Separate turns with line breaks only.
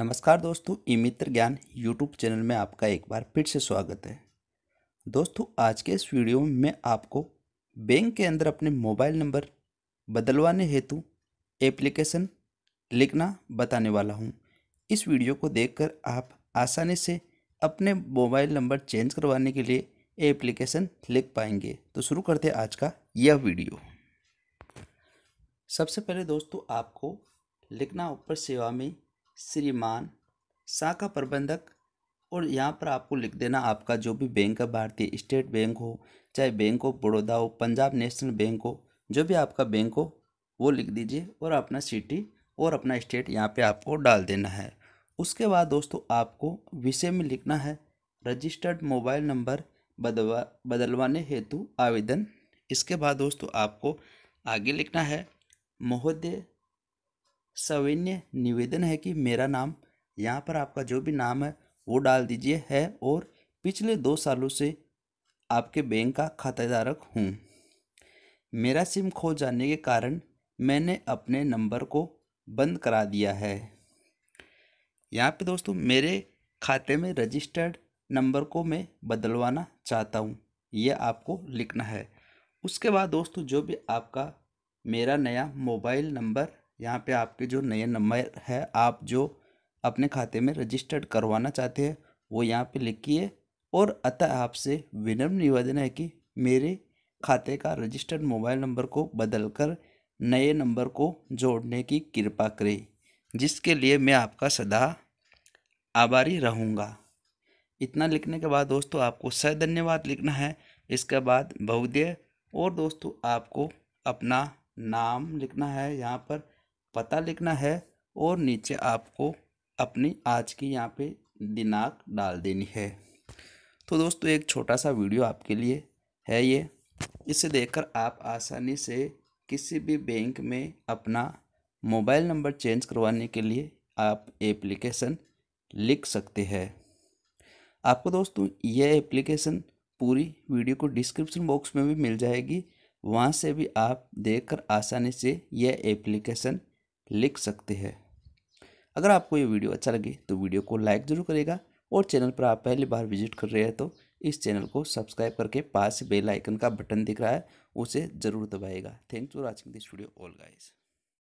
नमस्कार दोस्तों ई मित्र ज्ञान यूट्यूब चैनल में आपका एक बार फिर से स्वागत है दोस्तों आज के इस वीडियो में मैं आपको बैंक के अंदर अपने मोबाइल नंबर बदलवाने हेतु एप्लीकेशन लिखना बताने वाला हूं। इस वीडियो को देखकर आप आसानी से अपने मोबाइल नंबर चेंज करवाने के लिए एप्लीकेशन लिख पाएंगे तो शुरू करते आज का यह वीडियो सबसे पहले दोस्तों आपको लिखना ऊपर सेवा में श्रीमान शाखा प्रबंधक और यहाँ पर आपको लिख देना आपका जो भी बैंक है भारतीय स्टेट बैंक हो चाहे बैंक ऑफ बड़ौदा हो पंजाब नेशनल बैंक हो जो भी आपका बैंक हो वो लिख दीजिए और अपना सिटी और अपना स्टेट यहाँ पे आपको डाल देना है उसके बाद दोस्तों आपको विषय में लिखना है रजिस्टर्ड मोबाइल नंबर बदलवा बदलवाने हेतु आवेदन इसके बाद दोस्तों आपको आगे लिखना है महोदय सविनय निवेदन है कि मेरा नाम यहाँ पर आपका जो भी नाम है वो डाल दीजिए है और पिछले दो सालों से आपके बैंक का खाताधारक हूँ मेरा सिम खो जाने के कारण मैंने अपने नंबर को बंद करा दिया है यहाँ पे दोस्तों मेरे खाते में रजिस्टर्ड नंबर को मैं बदलवाना चाहता हूँ यह आपको लिखना है उसके बाद दोस्तों जो भी आपका मेरा नया मोबाइल नंबर यहाँ पे आपके जो नए नंबर है आप जो अपने खाते में रजिस्टर्ड करवाना चाहते हैं वो यहाँ पे लिखिए और अतः आपसे विनम्र निवेदन है कि मेरे खाते का रजिस्टर्ड मोबाइल नंबर को बदलकर नए नंबर को जोड़ने की कृपा करें जिसके लिए मैं आपका सदा आभारी रहूँगा इतना लिखने के बाद दोस्तों आपको सह धन्यवाद लिखना है इसके बाद बहुदय और दोस्तों आपको अपना नाम लिखना है यहाँ पर पता लिखना है और नीचे आपको अपनी आज की यहाँ पे दिनांक डाल देनी है तो दोस्तों एक छोटा सा वीडियो आपके लिए है ये इसे देखकर आप आसानी से किसी भी बैंक में अपना मोबाइल नंबर चेंज करवाने के लिए आप एप्लीकेशन लिख सकते हैं आपको दोस्तों यह एप्लीकेशन पूरी वीडियो को डिस्क्रिप्शन बॉक्स में भी मिल जाएगी वहाँ से भी आप देखकर आसानी से यह एप्लीकेशन लिख सकते हैं अगर आपको ये वीडियो अच्छा लगे तो वीडियो को लाइक ज़रूर करेगा और चैनल पर आप पहली बार विजिट कर रहे हैं तो इस चैनल को सब्सक्राइब करके पास बेल आइकन का बटन दिख रहा है उसे ज़रूर दबाएगा thanks for watching this video all guys